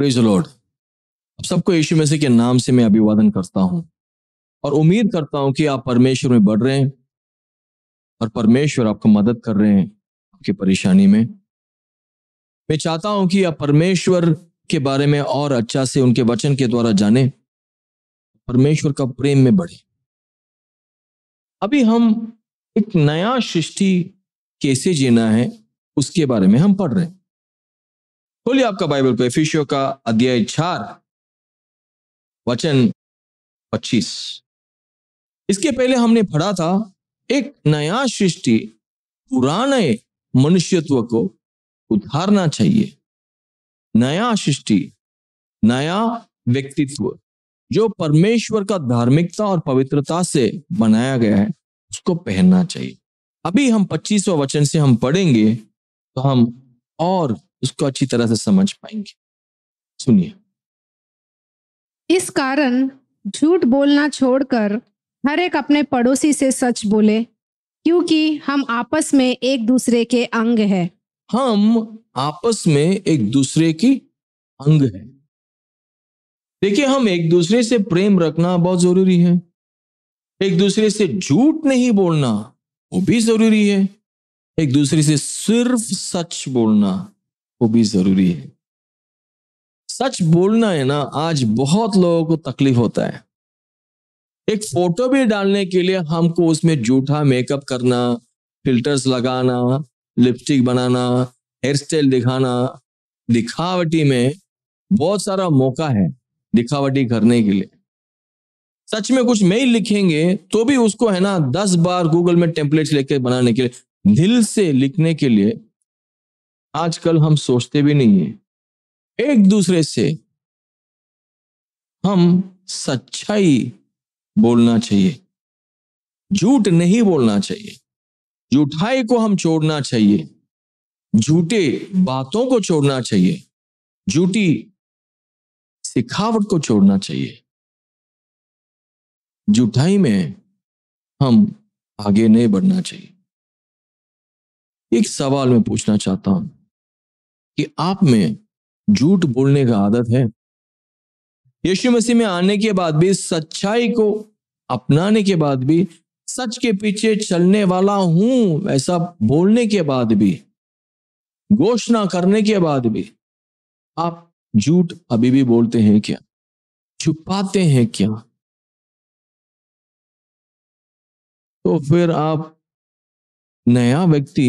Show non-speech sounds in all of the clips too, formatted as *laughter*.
Praise Lord अब सबको यीशु मसीह के नाम से मैं अभिवादन करता हूं और उम्मीद करता हूं कि आप परमेश्वर में बढ़ रहे हैं और परमेश्वर आपको मदद कर रहे हैं आपकी परेशानी में मैं चाहता हूं कि आप परमेश्वर के बारे में और अच्छा से उनके वचन के द्वारा जाने परमेश्वर का प्रेम में बढ़े अभी हम एक नया सृष्टि कैसे जीना है उसके बारे में हम पढ़ रहे हैं खोलिए आपका बाइबल पे फिशियो का अध्याय चार वचन पच्चीस इसके पहले हमने पढ़ा था एक नया सृष्टि पुराने मनुष्यत्व को उधारना चाहिए नया सृष्टि नया व्यक्तित्व जो परमेश्वर का धार्मिकता और पवित्रता से बनाया गया है उसको पहनना चाहिए अभी हम पच्चीसवा वचन से हम पढ़ेंगे तो हम और उसको अच्छी तरह से समझ पाएंगे सुनिए इस कारण झूठ बोलना छोड़कर हर एक अपने पड़ोसी से सच बोले क्योंकि हम आपस में एक दूसरे के अंग हैं हम आपस में एक दूसरे की अंग है देखिए हम एक दूसरे से प्रेम रखना बहुत जरूरी है एक दूसरे से झूठ नहीं बोलना वो भी जरूरी है एक दूसरे से सिर्फ सच बोलना वो भी जरूरी है सच बोलना है ना आज बहुत लोगों को तकलीफ होता है एक फोटो भी डालने के लिए हमको उसमें जूठा मेकअप करना फिल्टर्स लगाना लिपस्टिक बनाना हेयर स्टाइल दिखाना दिखावटी में बहुत सारा मौका है दिखावटी करने के लिए सच में कुछ मेल लिखेंगे तो भी उसको है ना दस बार गूगल में टेम्पलेट्स लेके बनाने के लिए दिल से लिखने के लिए आजकल हम सोचते भी नहीं है एक दूसरे से हम सच्चाई बोलना चाहिए झूठ नहीं बोलना चाहिए झूठाई को हम छोड़ना चाहिए झूठे बातों को छोड़ना चाहिए झूठी सिखावट को छोड़ना चाहिए झूठाई में हम आगे नहीं बढ़ना चाहिए एक सवाल मैं पूछना चाहता हूं कि आप में झूठ बोलने का आदत है यीशु मसीह में आने के बाद भी सच्चाई को अपनाने के बाद भी सच के पीछे चलने वाला हूं ऐसा बोलने के बाद भी घोषणा करने के बाद भी आप झूठ अभी भी बोलते हैं क्या छुपाते हैं क्या तो फिर आप नया व्यक्ति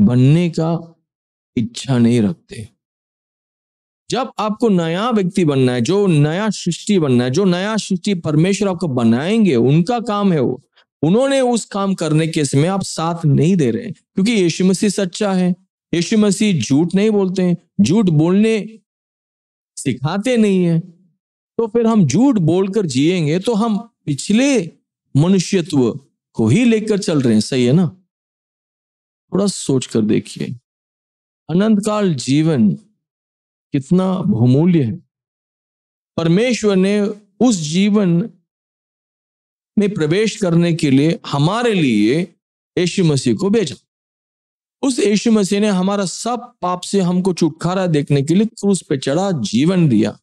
बनने का इच्छा नहीं रखते जब आपको नया व्यक्ति बनना है जो नया सृष्टि बनना है जो नया सृष्टि परमेश्वर आपको बनाएंगे उनका काम है वो उन्होंने उस काम करने के समय आप साथ नहीं दे रहे हैं क्योंकि यीशु मसीह सच्चा है यीशु मसीह झूठ नहीं बोलते हैं झूठ बोलने सिखाते नहीं है तो फिर हम झूठ बोलकर जिएंगे तो हम पिछले मनुष्यत्व को ही लेकर चल रहे हैं सही है ना थोड़ा सोच कर देखिए अनंत काल जीवन कितना बहुमूल्य है परमेश्वर ने उस जीवन में प्रवेश करने के लिए हमारे लिए यशु मसीह को भेजा उस यशु मसीह ने हमारा सब पाप से हमको छुटकारा देखने के लिए क्रूस पे चढ़ा जीवन दिया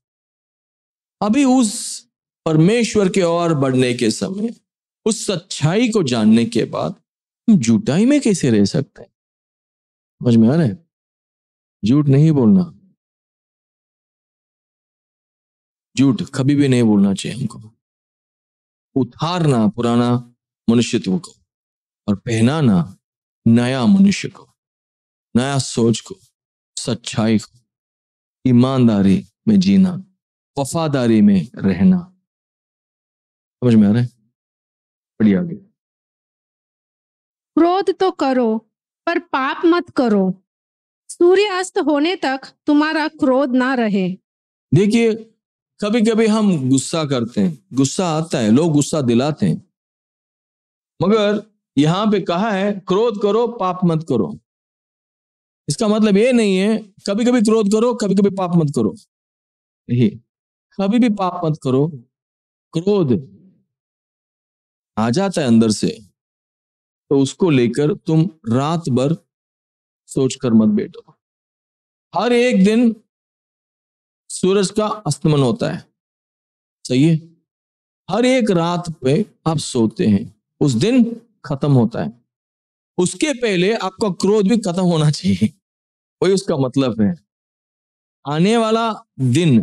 अभी उस परमेश्वर के और बढ़ने के समय उस सच्चाई को जानने के बाद हम जुटाई में कैसे रह सकते हैं समझ में आ रहा है झूठ नहीं बोलना झूठ कभी भी नहीं बोलना चाहिए हमको उतारना पुराना मनुष्यत्व को और पहनाना नया मनुष्य को नया सोच को सच्चाई को ईमानदारी में जीना वफादारी में रहना समझ में आ रहा है बढ़िया क्रोध तो करो पर पाप मत करो सूर्य अस्त होने तक तुम्हारा क्रोध ना रहे देखिए कभी कभी हम गुस्सा करते हैं गुस्सा आता है लोग गुस्सा दिलाते हैं मगर यहां पे कहा है क्रोध करो पाप मत करो इसका मतलब ये नहीं है कभी कभी क्रोध करो कभी कभी पाप मत करो नहीं कभी भी पाप मत करो क्रोध आ जाता है अंदर से तो उसको लेकर तुम रात भर सोच कर मत बैठो हर एक दिन सूरज का अस्तमन होता है सही है हर एक रात पे आप सोते हैं उस दिन खत्म होता है उसके पहले आपका क्रोध भी खत्म होना चाहिए वही उसका मतलब है आने वाला दिन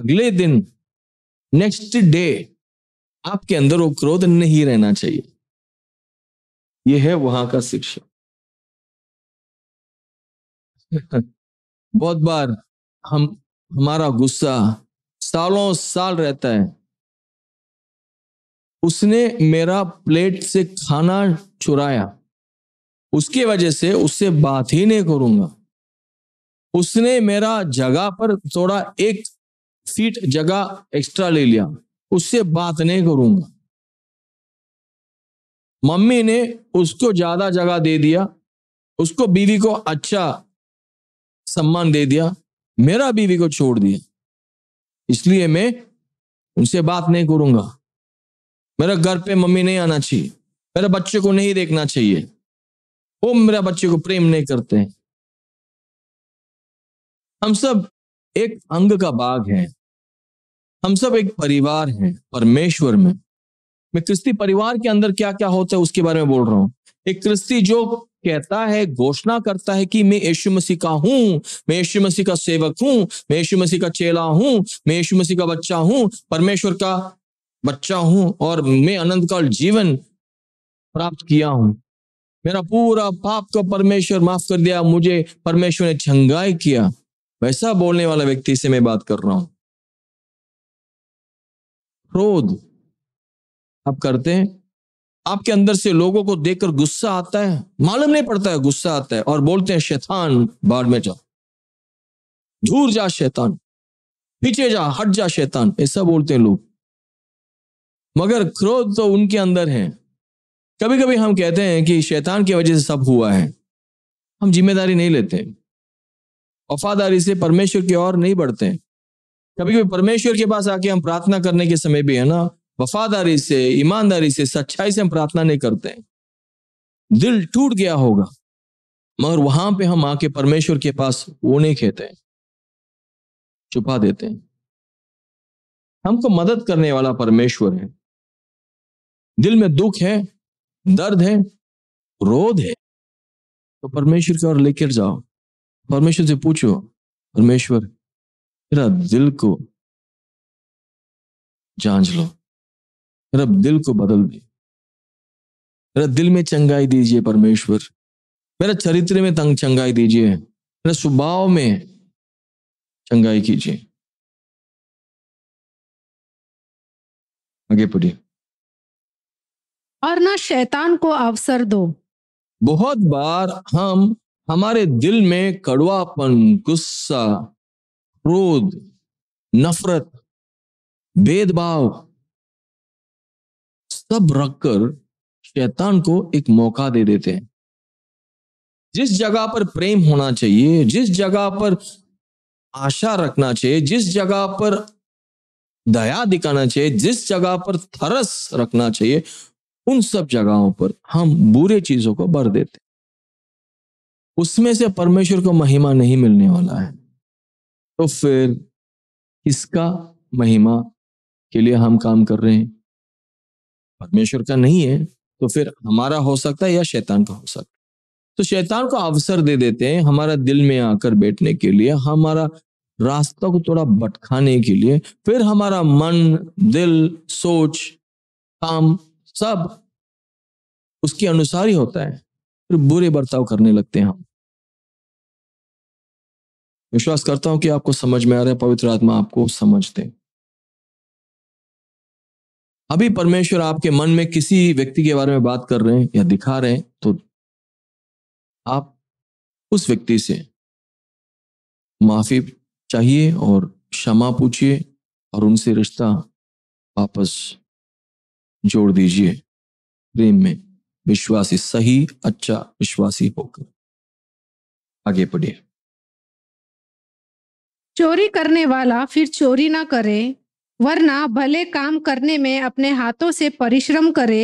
अगले दिन नेक्स्ट डे आपके अंदर वो क्रोध नहीं रहना चाहिए यह है वहां का शिक्षा *laughs* बहुत बार हम हमारा गुस्सा सालों साल रहता है उसने मेरा प्लेट से खाना चुराया उसके वजह से उससे बात ही नहीं करूंगा उसने मेरा जगह पर थोड़ा एक सीट जगह एक्स्ट्रा ले लिया उससे बात नहीं करूंगा मम्मी ने उसको ज्यादा जगह दे दिया उसको बीवी को अच्छा सम्मान दे दिया मेरा बीवी को छोड़ दिया इसलिए मैं उनसे बात नहीं करूंगा मेरा घर पे मम्मी नहीं आना चाहिए मेरे बच्चे को नहीं देखना चाहिए वो मेरा बच्चे को प्रेम नहीं करते हैं हम सब एक अंग का भाग है हम सब एक परिवार है परमेश्वर में मैं क्रिस्ती परिवार के अंदर क्या क्या होता है उसके बारे में बोल रहा हूं एक क्रिस्ती जो कहता है घोषणा करता है कि मैं यशु मसीह का हूं मैं यशु मसीह का सेवक हूं मैं यशु मसीह का चेला हूं मैं यशु मसीह का बच्चा हूं परमेश्वर का बच्चा हूं और मैं अनंत काल जीवन प्राप्त किया हूं मेरा पूरा पाप को परमेश्वर माफ कर दिया मुझे परमेश्वर ने छंगाई किया वैसा बोलने वाला व्यक्ति से मैं बात कर रहा हूं क्रोध आप करते हैं आपके अंदर से लोगों को देखकर गुस्सा आता है मालूम नहीं पड़ता है गुस्सा आता है और बोलते हैं शैतान बाढ़ में जा दूर जा शैतान पीछे जा हट जा शैतान ऐसा बोलते हैं लोग मगर क्रोध तो उनके अंदर है कभी कभी हम कहते हैं कि शैतान की वजह से सब हुआ है हम जिम्मेदारी नहीं लेते वफादारी से परमेश्वर की ओर नहीं बढ़ते कभी कभी परमेश्वर के पास आके हम प्रार्थना करने के समय भी है ना वफादारी से ईमानदारी से सच्चाई से हम प्रार्थना नहीं करते हैं दिल टूट गया होगा मगर वहां पे हम आके परमेश्वर के पास वो नहीं कहते हैं छुपा देते हैं हमको मदद करने वाला परमेश्वर है दिल में दुख है दर्द है रोध है तो परमेश्वर की ओर लेकर जाओ परमेश्वर से पूछो परमेश्वर मेरा दिल को जांच लो रब हम्म। दिल को बदल दे मेरा दिल में चंगाई दीजिए परमेश्वर मेरा चरित्र में तंग चंगाई दीजिए मेरा स्वभाव में चंगाई कीजिए आगे पढ़िए और ना शैतान को अवसर दो बहुत बार हम हमारे दिल में कड़वापन गुस्सा क्रोध नफरत भेदभाव सब रखकर शैतान को एक मौका दे देते हैं जिस जगह पर प्रेम होना चाहिए जिस जगह पर आशा रखना चाहिए जिस जगह पर दया दिखाना चाहिए जिस जगह पर थरस रखना चाहिए उन सब जगहों पर हम बुरे चीजों को भर देते उसमें से परमेश्वर को महिमा नहीं मिलने वाला है तो फिर इसका महिमा के लिए हम काम कर रहे हैं परमेश्वर का नहीं है तो फिर हमारा हो सकता है या शैतान का हो सकता है तो शैतान को अवसर दे देते हैं हमारा दिल में आकर बैठने के लिए हमारा रास्ता को थोड़ा भटकाने के लिए फिर हमारा मन दिल सोच काम सब उसके अनुसार ही होता है फिर बुरे बर्ताव करने लगते हैं हम विश्वास करता हूं कि आपको समझ में आ रहा है पवित्र आत्मा आपको समझते हैं अभी परमेश्वर आपके मन में किसी व्यक्ति के बारे में बात कर रहे हैं या दिखा रहे हैं तो आप उस व्यक्ति से माफी चाहिए और क्षमा पूछिए और उनसे रिश्ता वापस जोड़ दीजिए प्रेम में विश्वासी सही अच्छा विश्वासी होकर आगे बढ़िए चोरी करने वाला फिर चोरी ना करे वरना भले काम करने में अपने हाथों से परिश्रम करे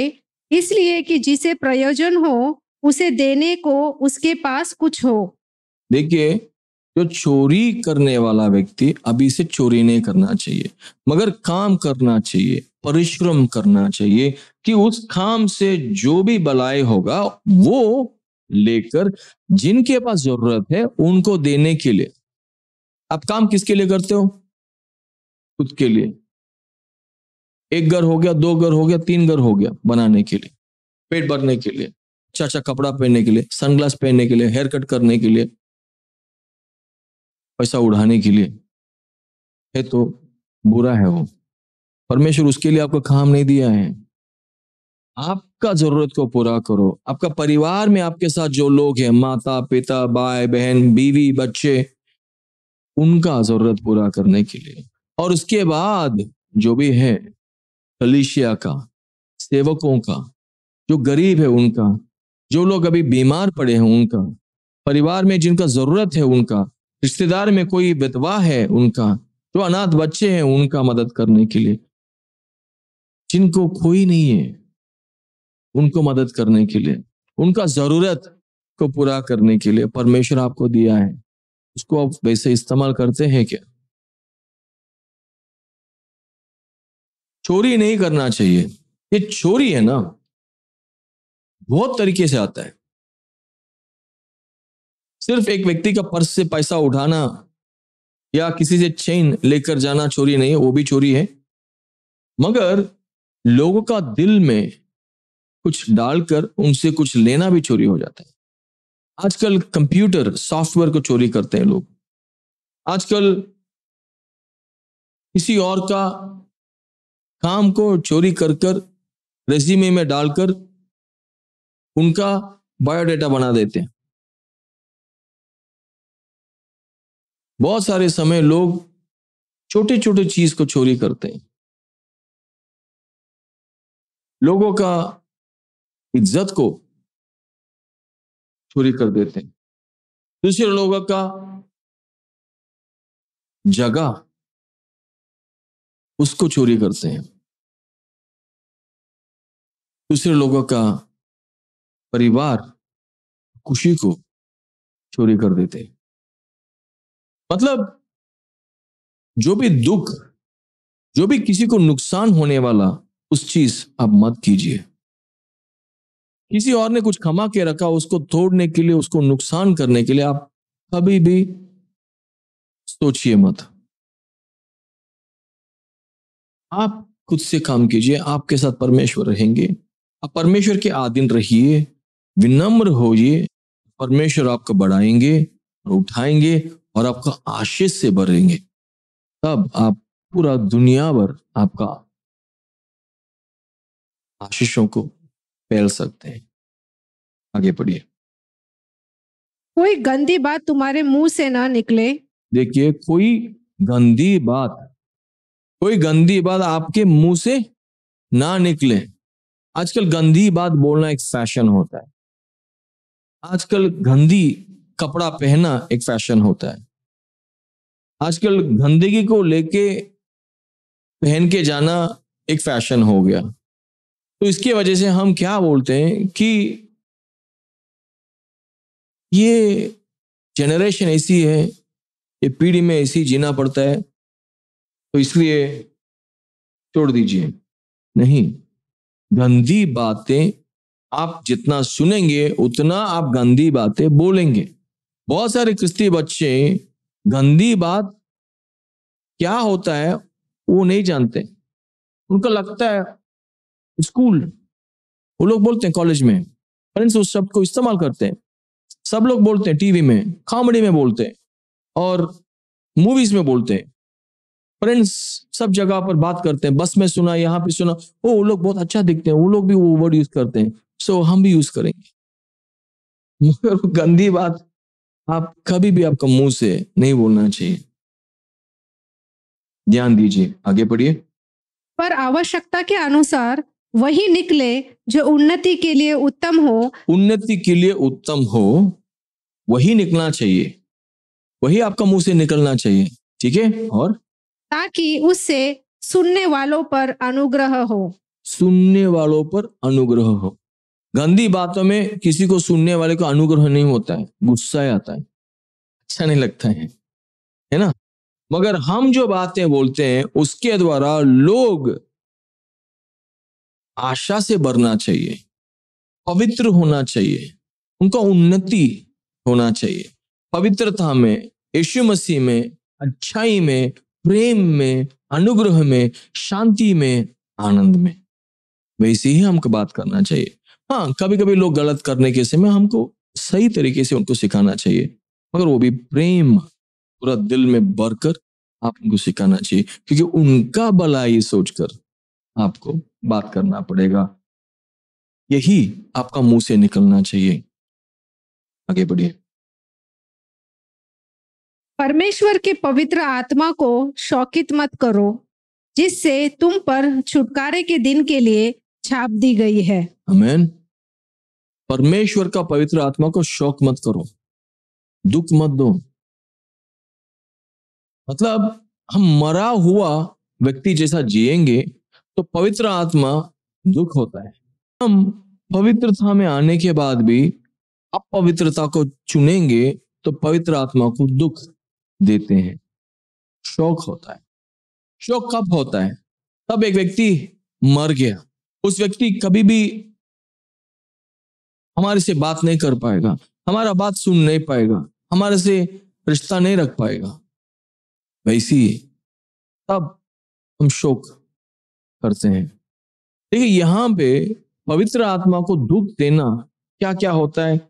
इसलिए कि जिसे प्रयोजन हो उसे देने को उसके पास कुछ हो देखिए जो चोरी करने वाला व्यक्ति अभी से चोरी नहीं करना चाहिए मगर काम करना चाहिए परिश्रम करना चाहिए कि उस काम से जो भी भलाई होगा वो लेकर जिनके पास जरूरत है उनको देने के लिए आप काम किसके लिए करते हो खुद के लिए एक घर हो गया दो घर हो गया तीन घर हो गया बनाने के लिए पेट भरने के लिए अच्छा अच्छा कपड़ा पहनने के लिए सनग्लास पहनने के लिए हेयर कट करने के लिए पैसा उड़ाने के लिए है तो बुरा है वो परमेश्वर उसके लिए आपको काम नहीं दिया है आपका जरूरत को पूरा करो आपका परिवार में आपके साथ जो लोग हैं माता पिता भाई बहन बीवी बच्चे उनका जरूरत पूरा करने के लिए और उसके बाद जो भी है कलिशिया का सेवकों का जो गरीब है उनका जो लोग अभी बीमार पड़े हैं उनका परिवार में जिनका ज़रूरत है उनका रिश्तेदार में कोई विधवा है उनका जो अनाथ बच्चे हैं उनका मदद करने के लिए जिनको कोई नहीं है उनको मदद करने के लिए उनका ज़रूरत को पूरा करने के लिए परमेश्वर आपको दिया है उसको आप वैसे इस्तेमाल करते हैं क्या चोरी नहीं करना चाहिए ये चोरी है ना बहुत तरीके से आता है सिर्फ एक व्यक्ति का पर्स से पैसा उठाना या किसी से चेन लेकर जाना चोरी नहीं है वो भी चोरी है मगर लोगों का दिल में कुछ डालकर उनसे कुछ लेना भी चोरी हो जाता है आजकल कंप्यूटर सॉफ्टवेयर को चोरी करते हैं लोग आजकल किसी और का काम को चोरी कर कर रेजिमे में डालकर उनका बायोडेटा बना देते हैं बहुत सारे समय लोग छोटे छोटे चीज को चोरी करते हैं लोगों का इज्जत को चोरी कर देते हैं दूसरे लोगों का जगह उसको चोरी करते हैं दूसरे लोगों का परिवार खुशी को चोरी कर देते हैं मतलब जो भी दुख जो भी किसी को नुकसान होने वाला उस चीज आप मत कीजिए किसी और ने कुछ खमा के रखा उसको तोड़ने के लिए उसको नुकसान करने के लिए आप कभी भी सोचिए मत आप खुद से काम कीजिए आपके साथ परमेश्वर रहेंगे आप परमेश्वर के आधीन रहिए विनम्र होइए परमेश्वर आपको बढ़ाएंगे और उठाएंगे और आपका आशीष से भरेंगे तब आप पूरा दुनिया भर आपका आशीषों को फैल सकते हैं आगे पढ़िए कोई गंदी बात तुम्हारे मुंह से ना निकले देखिए कोई गंदी बात कोई गंदी बात आपके मुंह से ना निकले आजकल गंदी बात बोलना एक फैशन होता है आजकल गंदी कपड़ा पहनना एक फैशन होता है आजकल गंदगी को लेके पहन के जाना एक फैशन हो गया तो इसकी वजह से हम क्या बोलते हैं कि ये जनरेशन ऐसी है ये पीढ़ी में ऐसी जीना पड़ता है तो इसलिए छोड़ दीजिए नहीं गंदी बातें आप जितना सुनेंगे उतना आप गंदी बातें बोलेंगे बहुत सारे क्रिस्ती बच्चे गंदी बात क्या होता है वो नहीं जानते उनको लगता है स्कूल वो लोग बोलते हैं कॉलेज में फ्रेंड्स उस शब्द को इस्तेमाल करते हैं सब लोग बोलते हैं टीवी में कॉमेडी में बोलते हैं और मूवीज में बोलते हैं फ्रेंड्स सब जगह पर बात करते हैं बस में सुना यहाँ पे सुना वो वो लोग बहुत अच्छा दिखते हैं वो लोग भी वो वर्ड यूज करते हैं सो हम भी यूज करेंगे मगर गंदी बात आप कभी भी आपका मुंह से नहीं बोलना चाहिए ध्यान दीजिए आगे पढ़िए पर आवश्यकता के अनुसार वही निकले जो उन्नति के लिए उत्तम हो उन्नति के लिए उत्तम हो वही निकलना चाहिए वही आपका मुंह से निकलना चाहिए ठीक है और ताकि उससे सुनने वालों पर अनुग्रह हो सुनने वालों पर अनुग्रह हो गंदी बातों में किसी को सुनने वाले को अनुग्रह नहीं होता है गुस्सा आता है अच्छा नहीं लगता है है ना मगर हम जो बातें बोलते हैं उसके द्वारा लोग आशा से भरना चाहिए पवित्र होना चाहिए उनका उन्नति होना चाहिए पवित्रता में यीशु मसीह में अच्छाई में प्रेम में अनुग्रह में शांति में आनंद में वैसे तो ही हमको बात करना चाहिए हाँ कभी कभी लोग गलत करने के समय हमको सही तरीके से उनको सिखाना चाहिए मगर वो भी प्रेम पूरा दिल में भरकर आप उनको सिखाना चाहिए क्योंकि उनका भलाई ये सोचकर आपको बात करना पड़ेगा यही आपका मुंह से निकलना चाहिए आगे बढ़िए परमेश्वर के पवित्र आत्मा को शौकित मत करो जिससे तुम पर छुटकारे के दिन के लिए छाप दी गई है अमेन परमेश्वर का पवित्र आत्मा को शौक मत करो दुख मत दो मतलब हम मरा हुआ व्यक्ति जैसा जिएंगे तो पवित्र आत्मा दुख होता है हम पवित्रता में आने के बाद भी अपवित्रता को चुनेंगे तो पवित्र आत्मा को दुख देते हैं शोक होता है शोक कब होता है तब एक व्यक्ति मर गया उस व्यक्ति कभी भी हमारे से बात नहीं कर पाएगा हमारा बात सुन नहीं पाएगा हमारे से रिश्ता नहीं रख पाएगा वैसी तब हम शोक करते हैं देखिए यहां पे पवित्र आत्मा को दुख देना क्या क्या होता है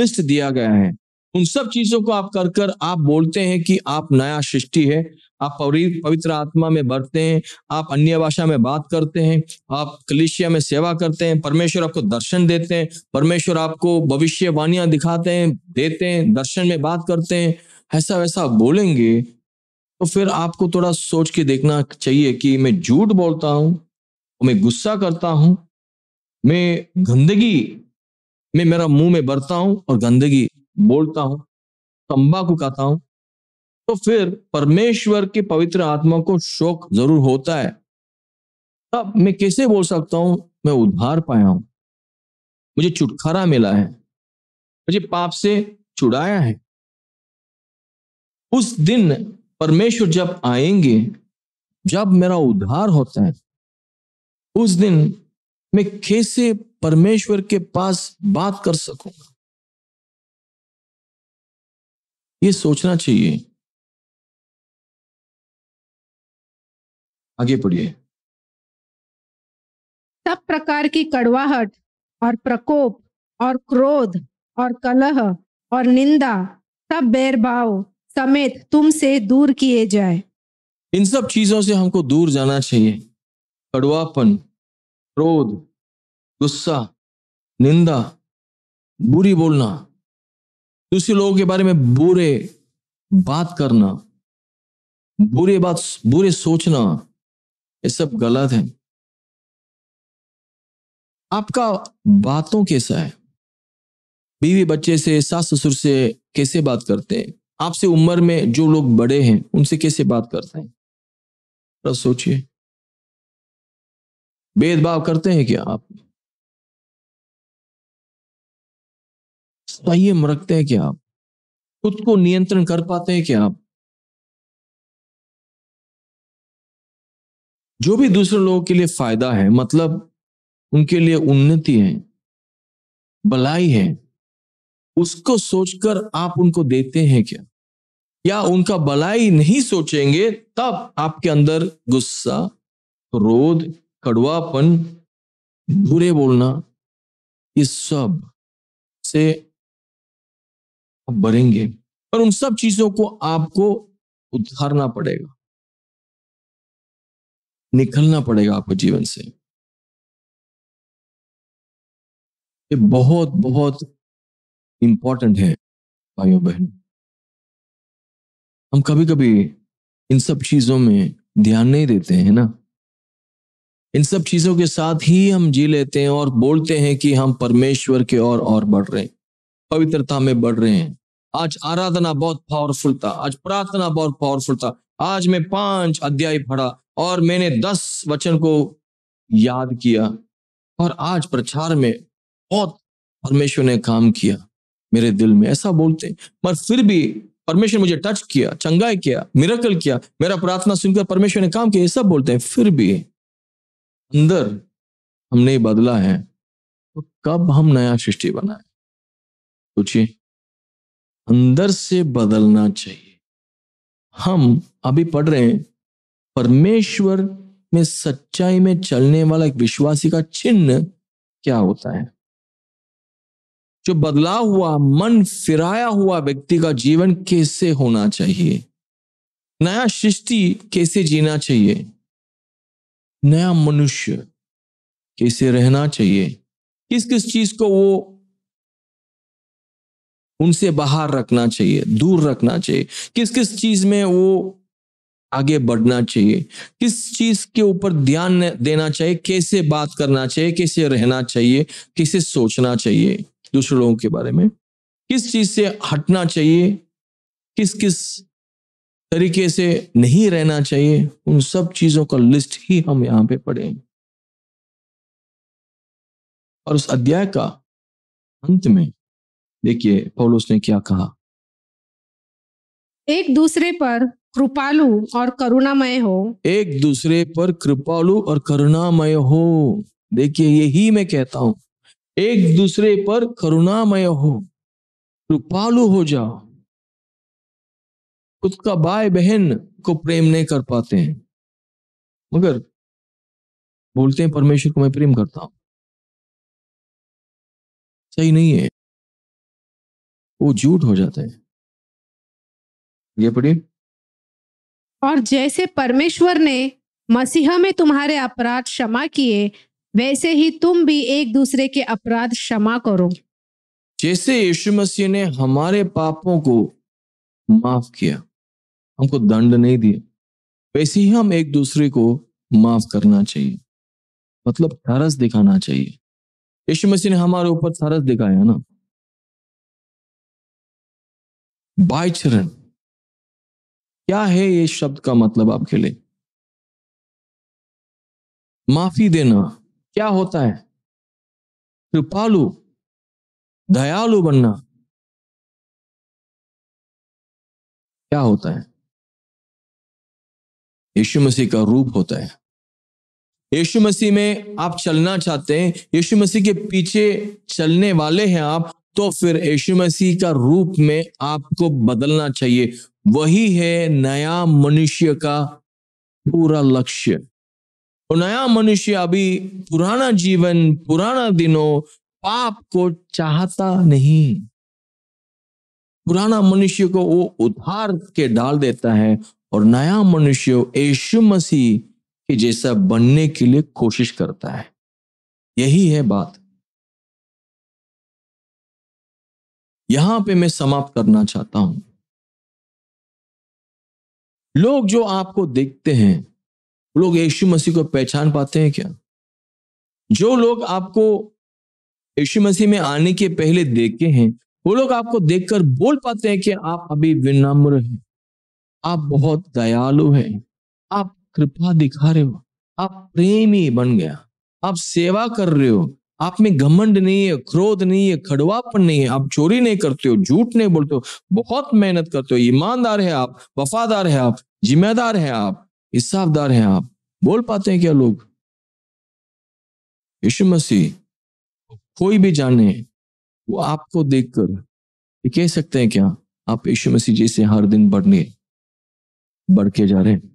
लिस्ट दिया गया है उन सब चीजों को आप कर कर आप बोलते हैं कि आप नया सृष्टि है आप पवित्र आत्मा में बढ़ते हैं आप अन्य भाषा में बात करते हैं आप कलिशिया में सेवा करते हैं परमेश्वर आपको दर्शन देते हैं परमेश्वर आपको भविष्यवाणियां दिखाते हैं देते हैं दर्शन में बात करते हैं ऐसा वैसा बोलेंगे तो फिर आपको थोड़ा सोच के देखना चाहिए कि मैं झूठ बोलता हूँ मैं गुस्सा करता हूँ मैं गंदगी में मेरा मुंह में बरता हूं और गंदगी बोलता हूं तंबाकू खाता हूं तो फिर परमेश्वर की पवित्र आत्मा को शोक जरूर होता है तब मैं कैसे बोल सकता हूं मैं उद्धार पाया हूं मुझे छुटकारा मिला है मुझे पाप से छुड़ाया है उस दिन परमेश्वर जब आएंगे जब मेरा उद्धार होता है उस दिन मैं कैसे परमेश्वर के पास बात कर सकूंगा ये सोचना चाहिए आगे पढ़िए सब प्रकार की कड़वाहट और प्रकोप और क्रोध और कलह और निंदा सब भाव समेत तुमसे दूर किए जाए इन सब चीजों से हमको दूर जाना चाहिए कड़वापन क्रोध गुस्सा निंदा बुरी बोलना दूसरे लोगों के बारे में बुरे बात करना बुरे बात बुरे सोचना ये सब गलत है आपका बातों कैसा है बीवी बच्चे से सास ससुर से कैसे बात करते हैं आपसे उम्र में जो लोग बड़े हैं उनसे कैसे बात करते हैं सोचिए भेदभाव करते हैं क्या आप संयम रखते हैं क्या आप खुद को नियंत्रण कर पाते हैं क्या आप जो भी दूसरे लोगों के लिए फायदा है मतलब उनके लिए उन्नति है भलाई है उसको सोचकर आप उनको देते हैं क्या या उनका भलाई नहीं सोचेंगे तब आपके अंदर गुस्सा क्रोध कड़वापन बुरे बोलना इस सब से आप भरेंगे पर उन सब चीजों को आपको उधारना पड़ेगा निकलना पड़ेगा आपको जीवन से ये बहुत बहुत इंपॉर्टेंट है भाइयों बहन हम कभी कभी इन सब चीजों में ध्यान नहीं देते हैं ना इन सब चीजों के साथ ही हम जी लेते हैं और बोलते हैं कि हम परमेश्वर के और और बढ़ रहे हैं पवित्रता में बढ़ रहे हैं आज आराधना बहुत पावरफुल था आज प्रार्थना बहुत पावरफुल था आज मैं पांच अध्याय पढ़ा और मैंने दस वचन को याद किया और आज प्रचार में बहुत परमेश्वर ने काम किया मेरे दिल में ऐसा बोलते पर फिर भी परमेश्वर मुझे टच किया चंगाई किया मिरकल किया मेरा प्रार्थना सुनकर परमेश्वर ने काम किया सब बोलते हैं फिर भी अंदर हमने बदला है तो कब हम नया सृष्टि बनाए सोचिए अंदर से बदलना चाहिए हम अभी पढ़ रहे हैं परमेश्वर में सच्चाई में चलने वाला एक विश्वासी का चिन्ह क्या होता है जो बदला हुआ मन फिराया हुआ व्यक्ति का जीवन कैसे होना चाहिए नया सृष्टि कैसे जीना चाहिए नया मनुष्य कैसे रहना चाहिए किस किस चीज को वो उनसे बाहर रखना चाहिए दूर रखना चाहिए किस किस चीज में वो आगे बढ़ना चाहिए किस चीज के ऊपर ध्यान देना चाहिए कैसे बात करना चाहिए कैसे रहना चाहिए कैसे सोचना चाहिए दूसरे लोगों के बारे में किस चीज से हटना चाहिए किस किस तरीके से नहीं रहना चाहिए उन सब चीजों का लिस्ट ही हम यहाँ पे पढ़ेंगे और उस अध्याय का अंत में देखिए पौलुस ने क्या कहा एक दूसरे पर कृपालु और करुणामय हो एक दूसरे पर कृपालु और करुणामय हो देखिए यही मैं कहता हूं एक दूसरे पर करुणामय हो कृपालु हो जाओ खुद का भाई बहन को प्रेम नहीं कर पाते हैं मगर बोलते हैं परमेश्वर को मैं प्रेम करता हूं सही नहीं है वो झूठ हो जाता है ये पढ़िए और जैसे परमेश्वर ने मसीहा में तुम्हारे अपराध क्षमा किए वैसे ही तुम भी एक दूसरे के अपराध क्षमा करो जैसे यीशु मसीह ने हमारे पापों को माफ किया हमको दंड नहीं दिया वैसे ही हम एक दूसरे को माफ करना चाहिए मतलब थरस दिखाना चाहिए यीशु मसीह ने हमारे ऊपर थरस दिखाया ना बाय क्या है ये शब्द का मतलब आपके लिए माफी देना क्या होता है कृपालु दयालु बनना क्या होता है यीशु मसीह का रूप होता है यीशु मसीह में आप चलना चाहते हैं यीशु मसीह के पीछे चलने वाले हैं आप तो फिर यशु मसीह का रूप में आपको बदलना चाहिए वही है नया मनुष्य का पूरा लक्ष्य और तो नया मनुष्य अभी पुराना जीवन पुराना दिनों पाप को चाहता नहीं पुराना मनुष्य को वो उधार के डाल देता है और नया मनुष्य यशु मसीह के जैसा बनने के लिए कोशिश करता है यही है बात यहां पे मैं समाप्त करना चाहता हूं लोग जो आपको देखते हैं लोग यीशु मसीह को पहचान पाते हैं क्या जो लोग आपको यीशु मसीह में आने के पहले देखे हैं वो लोग आपको देखकर बोल पाते हैं कि आप अभी विनम्र हैं आप बहुत दयालु हैं आप कृपा दिखा रहे हो आप प्रेमी बन गया आप सेवा कर रहे हो आप में घमंड नहीं है क्रोध नहीं है खड़वापन नहीं है आप चोरी नहीं करते हो झूठ नहीं बोलते हो बहुत मेहनत करते हो ईमानदार है आप वफादार है आप जिम्मेदार है आप हिसाबदार है आप बोल पाते हैं क्या लोग यशु मसीह कोई भी जाने वो आपको देखकर ये कह सकते हैं क्या आप यशु मसीह जैसे हर दिन बढ़ने बढ़ के जा रहे हैं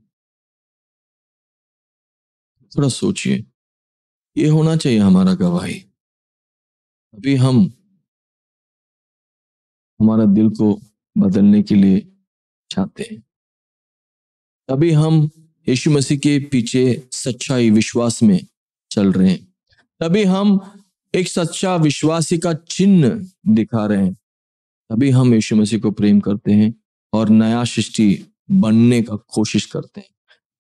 थोड़ा सोचिए ये होना चाहिए हमारा गवाही अभी हम हमारा दिल को बदलने के लिए चाहते हैं तभी हम यीशु मसीह के पीछे सच्चाई विश्वास में चल रहे हैं तभी हम एक सच्चा विश्वासी का चिन्ह दिखा रहे हैं तभी हम यीशु मसीह को प्रेम करते हैं और नया सृष्टि बनने का कोशिश करते हैं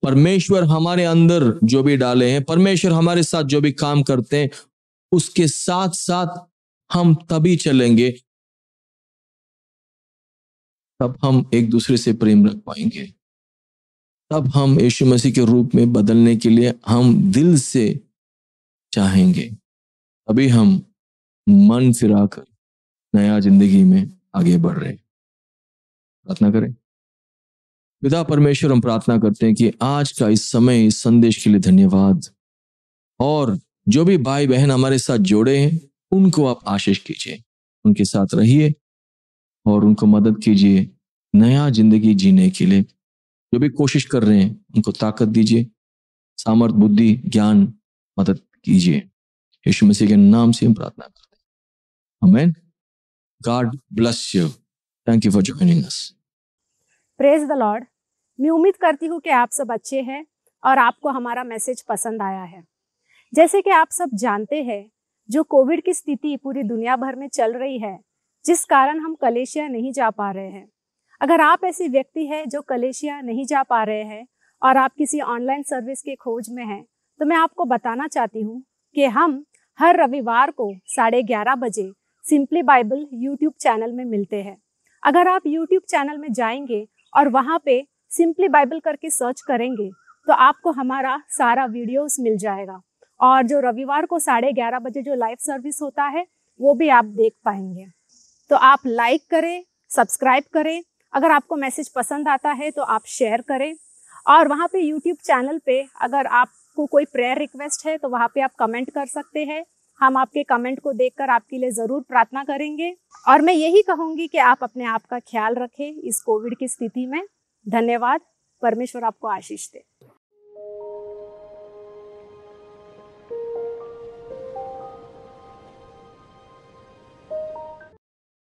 परमेश्वर हमारे अंदर जो भी डाले हैं परमेश्वर हमारे साथ जो भी काम करते हैं उसके साथ साथ हम तभी चलेंगे तब हम एक दूसरे से प्रेम रख पाएंगे तब हम यीशु मसीह के रूप में बदलने के लिए हम दिल से चाहेंगे तभी हम मन फिराकर नया जिंदगी में आगे बढ़ रहे प्रार्थना करें पिता परमेश्वर हम प्रार्थना करते हैं कि आज का इस समय इस संदेश के लिए धन्यवाद और जो भी भाई बहन हमारे साथ जोड़े हैं उनको आप आशीष कीजिए उनके साथ रहिए और उनको मदद कीजिए नया जिंदगी जीने के लिए जो भी कोशिश कर रहे हैं उनको ताकत दीजिए सामर्थ बुद्धि ज्ञान मदद कीजिए यीशु मसीह के नाम से हम प्रार्थना करते हैं हमें God bless you thank you for joining us praise the Lord मैं उम्मीद करती हूँ कि आप सब अच्छे हैं और आपको हमारा मैसेज पसंद आया है जैसे कि आप सब जानते हैं जो कोविड की स्थिति पूरी दुनिया भर में चल रही है जिस कारण हम कलेशिया नहीं जा पा रहे हैं अगर आप ऐसे व्यक्ति हैं जो कलेशिया नहीं जा पा रहे हैं और आप किसी ऑनलाइन सर्विस के खोज में हैं तो मैं आपको बताना चाहती हूँ कि हम हर रविवार को साढ़े ग्यारह बजे सिंपली बाइबल यूट्यूब चैनल में मिलते हैं अगर आप यूट्यूब चैनल में जाएंगे और वहाँ पे सिंपली बाइबल करके सर्च करेंगे तो आपको हमारा सारा वीडियोस मिल जाएगा और जो रविवार को साढ़े ग्यारह बजे जो लाइव सर्विस होता है वो भी आप देख पाएंगे तो आप लाइक करें सब्सक्राइब करें अगर आपको मैसेज पसंद आता है तो आप शेयर करें और वहाँ पे यूट्यूब चैनल पे अगर आपको कोई प्रेयर रिक्वेस्ट है तो वहाँ पे आप कमेंट कर सकते हैं हम आपके कमेंट को देखकर आपके लिए ज़रूर प्रार्थना करेंगे और मैं यही कहूंगी कि आप अपने आप का ख्याल रखें इस कोविड की स्थिति में धन्यवाद परमेश्वर आपको आशीष दे